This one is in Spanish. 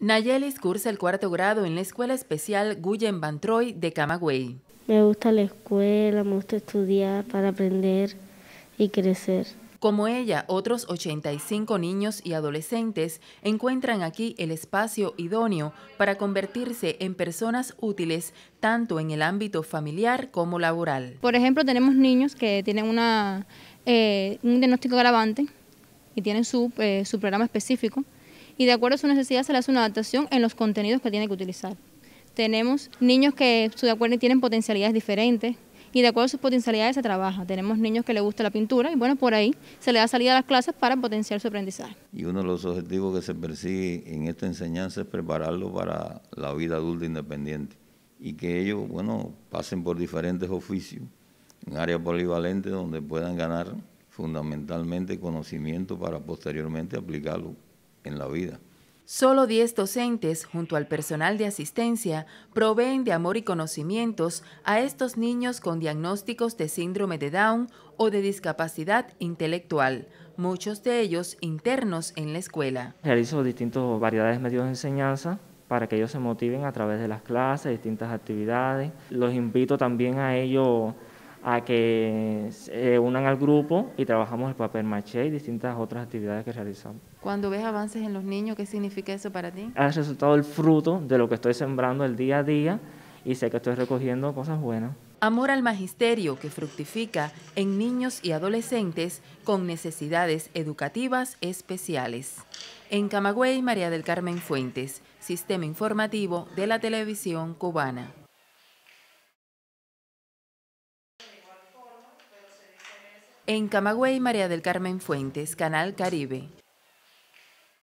Nayelis cursa el cuarto grado en la Escuela Especial Guyen Bantroy de Camagüey. Me gusta la escuela, me gusta estudiar para aprender y crecer. Como ella, otros 85 niños y adolescentes encuentran aquí el espacio idóneo para convertirse en personas útiles tanto en el ámbito familiar como laboral. Por ejemplo, tenemos niños que tienen una, eh, un diagnóstico agravante y tienen su eh, programa específico y de acuerdo a su necesidad se le hace una adaptación en los contenidos que tiene que utilizar. Tenemos niños que de acuerdo tienen potencialidades diferentes y de acuerdo a sus potencialidades se trabaja. Tenemos niños que les gusta la pintura y bueno, por ahí se le da salida a las clases para potenciar su aprendizaje. Y uno de los objetivos que se persigue en esta enseñanza es prepararlo para la vida adulta independiente y que ellos, bueno, pasen por diferentes oficios en áreas polivalentes donde puedan ganar fundamentalmente conocimiento para posteriormente aplicarlo la vida. Solo 10 docentes, junto al personal de asistencia, proveen de amor y conocimientos a estos niños con diagnósticos de síndrome de Down o de discapacidad intelectual, muchos de ellos internos en la escuela. Realizo distintas variedades de medios de enseñanza para que ellos se motiven a través de las clases, distintas actividades. Los invito también a ellos a que se eh, unan al grupo y trabajamos el papel maché y distintas otras actividades que realizamos. Cuando ves avances en los niños, ¿qué significa eso para ti? Ha resultado el fruto de lo que estoy sembrando el día a día y sé que estoy recogiendo cosas buenas. Amor al magisterio que fructifica en niños y adolescentes con necesidades educativas especiales. En Camagüey, María del Carmen Fuentes, Sistema Informativo de la Televisión Cubana. En Camagüey, María del Carmen Fuentes, Canal Caribe.